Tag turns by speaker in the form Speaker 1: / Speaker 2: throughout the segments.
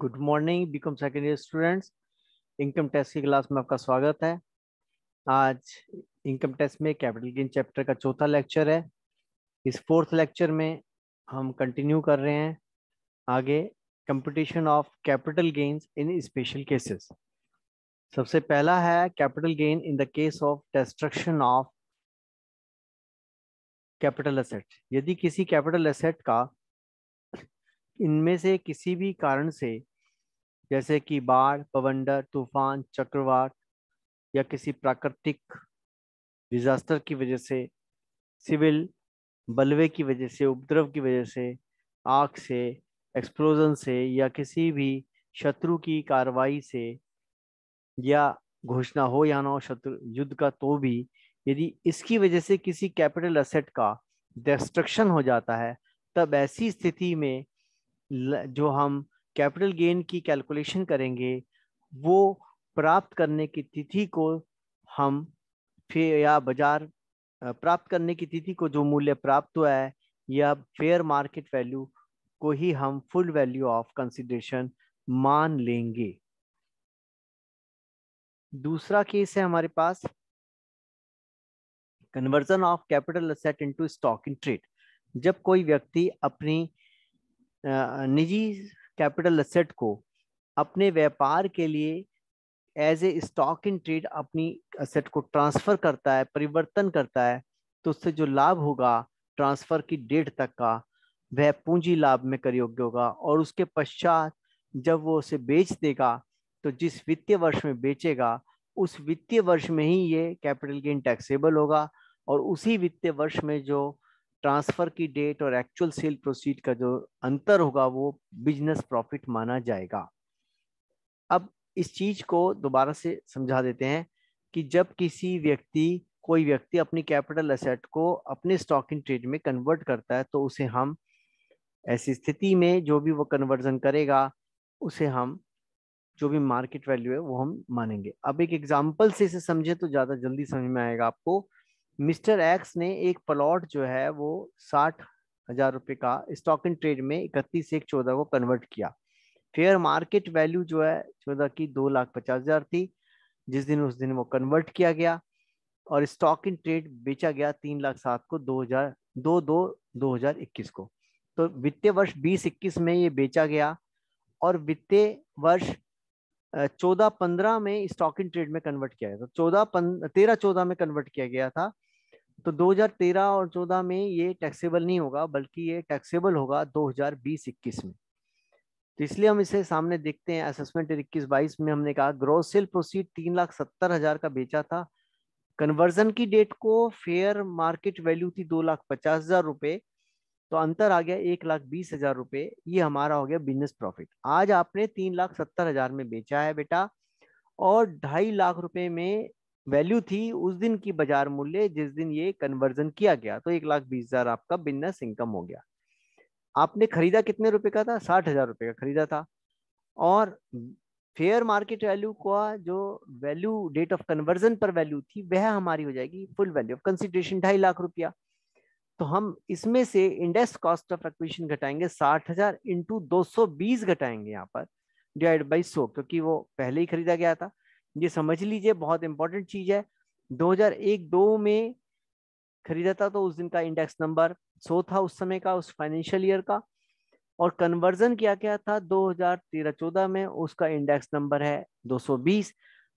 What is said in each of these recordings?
Speaker 1: good morning BCom second year students income tax की class में आपका स्वागत है आज इनकम टैक्स में कैपिटल गेन चैप्टर का चौथा लेक्चर है इस फोर्थ लेक्चर में हम कंटिन्यू कर रहे हैं आगे competition of capital gains in special cases सबसे पहला है capital gain in the case of destruction of capital asset यदि किसी कैपिटल एसेट का इनमें से किसी भी कारण से जैसे कि बाढ़ पवंडर तूफान चक्रवात या किसी प्राकृतिक डिजास्टर की वजह से सिविल बलवे की वजह से उपद्रव की वजह से आग से एक्सप्लोजन से या किसी भी शत्रु की कार्रवाई से या घोषणा हो या ना हो शत्रु युद्ध का तो भी यदि इसकी वजह से किसी कैपिटल असेट का डिस्ट्रक्शन हो जाता है तब ऐसी स्थिति में जो हम कैपिटल गेन की कैलकुलेशन करेंगे वो प्राप्त करने की तिथि को हम फिर या बाजार प्राप्त करने की तिथि को जो मूल्य प्राप्त हुआ है या फेयर मार्केट वैल्यू को ही हम फुल वैल्यू ऑफ कंसिडरेशन मान लेंगे दूसरा केस है हमारे पास conversion of capital asset into stock in trade जब कोई व्यक्ति अपनी निजी कैपिटल असेट को अपने व्यापार के लिए as a stock in trade अपनी असेट को ट्रांसफर करता है परिवर्तन करता है तो उससे जो लाभ होगा ट्रांसफर की डेट तक का वह पूंजी लाभ में कर योग्य होगा और उसके पश्चात जब वो उसे बेच देगा तो जिस वित्तीय वर्ष में बेचेगा उस वित्तीय वर्ष में ही ये कैपिटल गेन टैक्सेबल होगा और उसी वित्तीय वर्ष में जो ट्रांसफर की डेट और एक्चुअल सेल प्रोसीड का जो अंतर होगा वो बिजनेस प्रॉफिट माना जाएगा अब इस चीज को दोबारा से समझा देते हैं कि जब किसी व्यक्ति कोई व्यक्ति अपनी कैपिटल असेट को अपने स्टॉक इन ट्रेड में कन्वर्ट करता है तो उसे हम ऐसी स्थिति में जो भी वो कन्वर्जन करेगा उसे हम जो भी मार्केट वैल्यू है वो हम मानेंगे अब एक एग्जाम्पल से इसे समझे तो ज़्यादा जल्दी समझ में आएगा आपको मिस्टर एक्स ने एक प्लॉट जो है वो साठ हजार रुपये का स्टॉक इन ट्रेड में इकतीस एक चौदह को कन्वर्ट किया फेयर मार्केट वैल्यू जो है चौदह की दो लाख पचास हजार थी जिस दिन उस दिन वो कन्वर्ट किया गया और स्टॉक इन ट्रेड बेचा गया तीन लाख सात को दो हजार दो दो दो हजार इक्कीस को तो वित्तीय वर्ष बीस इक्कीस में ये बेचा गया और वित्तीय वर्ष चौदह पंद्रह में स्टॉक इन ट्रेड में कन्वर्ट किया गया था चौदह तेरह चौदह में कन्वर्ट किया गया था तो 2013 और 14 में ये टैक्सेबल नहीं होगा बल्कि ये टैक्सेबल होगा 2020-21 में तो इसलिए हम इसे सामने देखते हैं असेसमेंट इक्कीस बाईस में हमने कहा ग्रोथ सेल प्रोसीड तीन लाख सत्तर हजार का बेचा था कन्वर्जन की डेट को फेयर मार्केट वैल्यू थी दो लाख पचास हजार रुपये तो अंतर आ गया एक लाख बीस हजार रुपए ये हमारा हो गया बिजनेस प्रॉफिट आज आपने तीन लाख सत्तर हजार में बेचा है बेटा और ढाई लाख रुपए में वैल्यू थी उस दिन की बाजार मूल्य जिस दिन ये कन्वर्जन किया गया तो एक लाख बीस हजार आपका बिजनेस इनकम हो गया आपने खरीदा कितने रुपए का था साठ हजार रुपए का खरीदा था और फेयर मार्केट वैल्यू का जो वैल्यू डेट ऑफ कन्वर्जन पर वैल्यू थी वह हमारी हो जाएगी फुल वैल्यू ऑफ कंसिडरेशन ढाई लाख रुपया तो हम इसमें से इंडेक्स कॉस्ट ऑफ एक्विशन घटाएंगे साठ हजार इंटू दो सौ बीस घटाएंगे यहाँ पर डिवाइड बाई सो क्योंकि वो पहले ही खरीदा गया था ये समझ लीजिए बहुत इंपॉर्टेंट चीज है 2001-2 में खरीदा था तो उस दिन का इंडेक्स नंबर 100 था उस समय का उस फाइनेंशियल ईयर का और कन्वर्जन किया गया था 2013-14 में उसका इंडेक्स नंबर है 220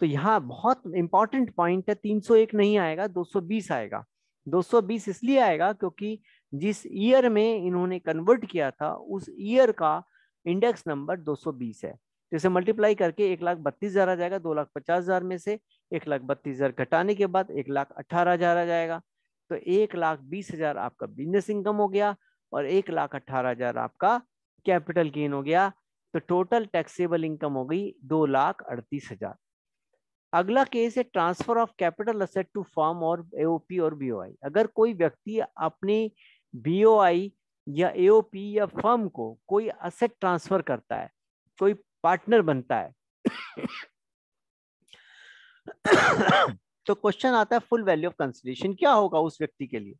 Speaker 1: तो यहाँ बहुत इंपॉर्टेंट पॉइंट है 301 नहीं आएगा 220 आएगा 220 इसलिए आएगा क्योंकि जिस ईयर में इन्होंने कन्वर्ट किया था उस ईयर का इंडेक्स नंबर 220 है तो इसे मल्टीप्लाई करके एक लाख बत्तीस हजार आ जाएगा दो लाख पचास हजार में से एक लाख बत्तीस हजार घटाने के बाद एक लाख अट्ठारह हजार आ जाएगा तो एक लाख बीस हजार आपका बिजनेस इनकम हो गया और एक लाख अट्ठारह हजार आपका कैपिटल गेन हो गया तो टोटल टैक्सेबल इनकम हो गई दो लाख अड़तीस हजार अगला केस है transfer of capital asset to form और एओपी और बीओआई अगर कोई व्यक्ति अपनी बीओआई या एओपी या फर्म को कोई असेट ट्रांसफर करता है कोई पार्टनर बनता है तो क्वेश्चन आता है फुल वैल्यू ऑफ कंसिडरेशन क्या होगा उस व्यक्ति के लिए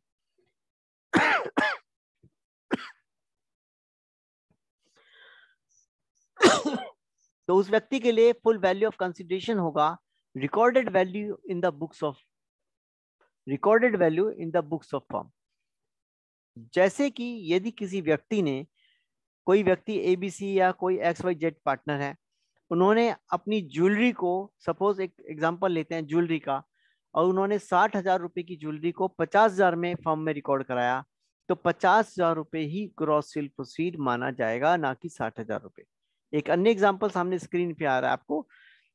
Speaker 1: तो उस व्यक्ति के लिए फुल वैल्यू ऑफ कंसिडरेशन होगा recorded value in the books of recorded value in the books of firm जैसे कि यदि किसी व्यक्ति ने कोई व्यक्ति ए बी सी या कोई एक्स वाई जेड पार्टनर है उन्होंने अपनी ज्वेलरी को सपोज एक एग्जांपल लेते हैं ज्वेलरी का और उन्होंने साठ हजार रुपये की ज्वेलरी को पचास हजार में फॉर्म में रिकॉर्ड कराया तो पचास हजार रुपये ही क्रॉस सेल प्रोसीड माना जाएगा ना कि साठ हजार रुपये एक अन्य एग्जाम्पल सामने स्क्रीन पे आ रहा है आपको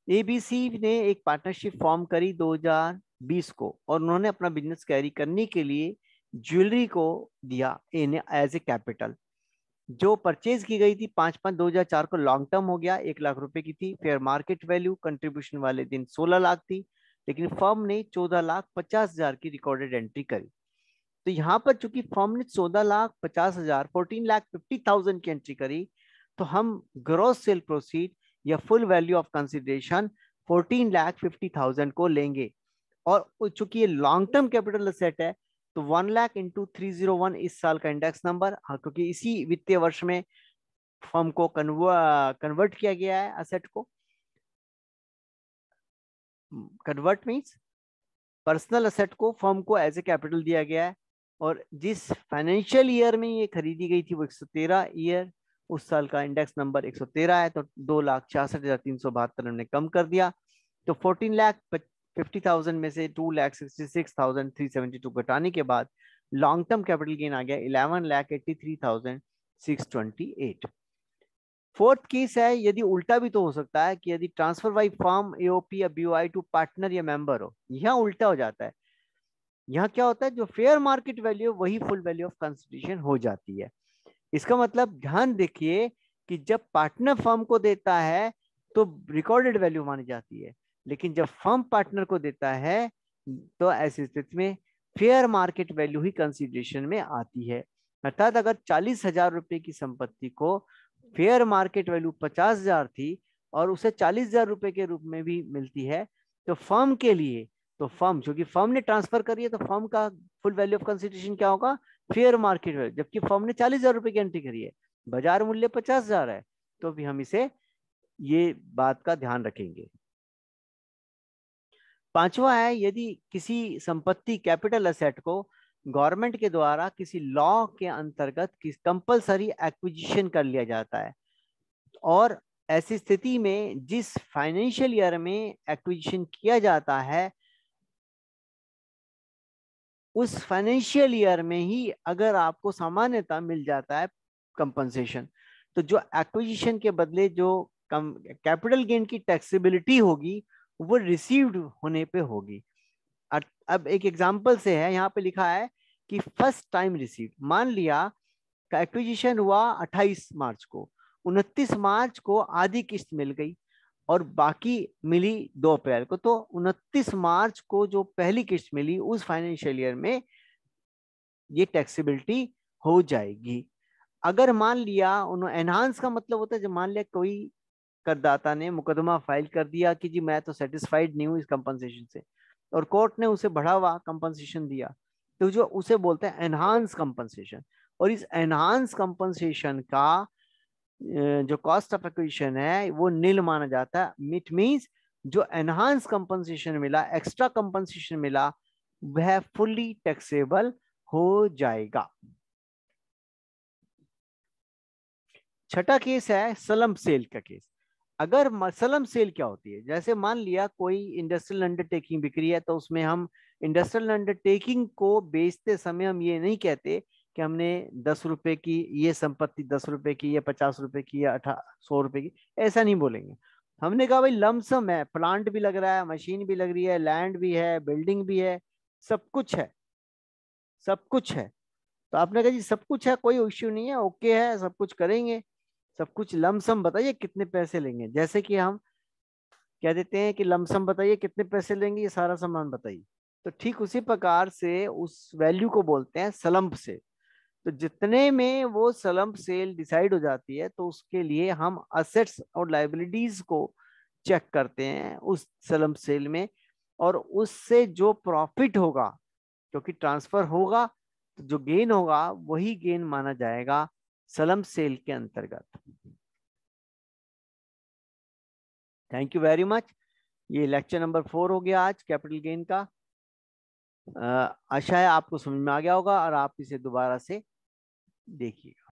Speaker 1: एबीसी ने एक पार्टनरशिप फॉर्म करी 2020 को और उन्होंने अपना बिजनेस कैरी करने के लिए ज्वेलरी को दिया इन एज ए कैपिटल जो परचेज की गई थी पांच पांच दो हजार चार को लॉन्ग टर्म हो गया एक लाख रुपए की थी फेयर मार्केट वैल्यू कंट्रीब्यूशन वाले दिन सोलह लाख थी लेकिन फर्म ने चौदह लाख पचास हजार की रिकॉर्डेड एंट्री करी तो यहाँ पर चूंकि फर्म ने चौदह लाख पचास हजार फोर्टीन लाख फिफ्टी थाउजेंड की एंट्री करी तो हम ग्रॉस सेल प्रोसीड या full value of consideration fourteen lakh fifty thousand को लेंगे और चूंकि ये लॉन्ग टर्म कैपिटल सेट है तो one lakh into three zero one इस साल का इंडेक्स नंबर हाँ, क्योंकि इसी वित्तीय वर्ष में फर्म को कन्वर्ट किया गया है असेट को कन्वर्ट मीन्स पर्सनल असेट को फर्म को एज ए कैपिटल दिया गया है और जिस फाइनेंशियल ईयर में ये खरीदी गई थी वो एक सौ तेरह ईयर उस साल का इंडेक्स नंबर 113 है तो दो लाख छियासठ हजार तीन सौ बहत्तर हमने कम कर दिया तो फोर्टीन लाख फिफ्टी थाउजेंड में से two lakh sixty six thousand three seventy two घटाने के बाद लॉन्ग टर्म कैपिटल गेन आ गया eleven lakh eighty three thousand six twenty eight fourth case है यदि उल्टा भी तो हो सकता है कि यदि ट्रांसफर बाई फॉर्म एओपी या बीओआई टू पार्टनर या मेंबर हो यहाँ उल्टा हो जाता है यहाँ क्या होता है जो फेयर मार्केट वैल्यू वही फुल वैल्यू ऑफ कंस्टिट्यूशन हो जाती है इसका मतलब ध्यान देखिए कि जब पार्टनर फर्म को देता है तो रिकॉर्डेड वैल्यू मानी जाती है लेकिन जब फर्म पार्टनर को देता है तो ऐसी स्थिति में फेयर मार्केट वैल्यू ही कंसिडरेशन में आती है अर्थात अगर चालीस हजार रुपये की संपत्ति को फेयर मार्केट वैल्यू पचास हजार थी और उसे चालीस हजार रुपये के रूप में भी मिलती है तो फर्म के लिए तो फर्म क्योंकि फर्म ने ट्रांसफर करी है तो फर्म का फुल वैल्यू ऑफ कंसिडरेशन क्या होगा फेयर मार्केट वैल्यू जबकि फर्म ने चालीस हजार रुपए की एंट्री करी है बाजार मूल्य पचास हजार है तो भी हम इसे ये बात का ध्यान रखेंगे पांचवा है यदि किसी संपत्ति कैपिटल असेट को गवर्नमेंट के द्वारा किसी लॉ के अंतर्गत किस कंपलसरी एक्विजिशन कर लिया जाता है और ऐसी स्थिति में जिस फाइनेंशियल ईयर में एक्विजिशन किया जाता है उस फाइनेंशियल ईयर में ही अगर आपको सामान्यता मिल जाता है कंपनसेशन तो जो एक्विजिशन के बदले जो कम कैपिटल गेन की टैक्सेबिलिटी होगी वो रिसीव्ड होने पे होगी अब एक एग्जांपल से है यहाँ पे लिखा है कि फर्स्ट टाइम रिसीव मान लिया एक्विजिशन हुआ 28 मार्च को 29 मार्च को आधी किस्त मिल गई और बाकी मिली दो अप्रैल को तो उनतीस मार्च को जो पहली किस्त मिली उस फाइनेंशियल ईयर में ये टैक्सीबिलिटी हो जाएगी अगर मान लिया उन्होंने एनहांस का मतलब होता है जब मान लिया कोई करदाता ने मुकदमा फाइल कर दिया कि जी मैं तो सेटिस्फाइड नहीं हूँ इस कंपनसेशन से और कोर्ट ने उसे बढ़ावा कंपनसेशन दिया तो जो उसे बोलते हैं एनहांस कंपनसेशन और इस एनहांस कंपनसेशन का जो कॉस्ट ऑफ एक्विजिशन है वो नील माना जाता है मिट मीन्स जो एनहांस कंपनसेशन मिला एक्स्ट्रा कंपनसेशन मिला वह फुल्ली टैक्सेबल हो जाएगा छठा केस है सलम सेल का केस अगर सलम सेल क्या होती है जैसे मान लिया कोई इंडस्ट्रियल अंडरटेकिंग बिक्री है तो उसमें हम इंडस्ट्रियल अंडरटेकिंग को बेचते समय हम ये नहीं कहते कि हमने दस रुपए की ये संपत्ति दस रुपए की या पचास रुपए की या अठा सौ रुपए की ऐसा नहीं बोलेंगे हमने कहा भाई लमसम है प्लांट भी लग रहा है मशीन भी लग रही है लैंड भी है बिल्डिंग भी है सब कुछ है सब कुछ है तो आपने कहा जी सब कुछ है कोई इश्यू नहीं है ओके है सब कुछ करेंगे सब कुछ लमसम बताइए कितने पैसे लेंगे जैसे कि हम क्या देते हैं कि लमसम बताइए कितने पैसे लेंगे ये सारा सामान बताइए तो ठीक उसी प्रकार से उस वैल्यू को बोलते हैं सलम्प से तो जितने में वो सलम्प सेल डिसाइड हो जाती है तो उसके लिए हम असेट्स और लाइबिलिटीज को चेक करते हैं उस सलम्प सेल में और उससे जो प्रॉफिट होगा क्योंकि ट्रांसफर होगा तो जो गेन होगा वही गेन माना जाएगा सलम सेल के अंतर्गत थैंक यू वेरी मच ये लेक्चर नंबर फोर हो गया आज कैपिटल गेन का आशा है आपको समझ में आ गया होगा और आप इसे दोबारा से देखिएगा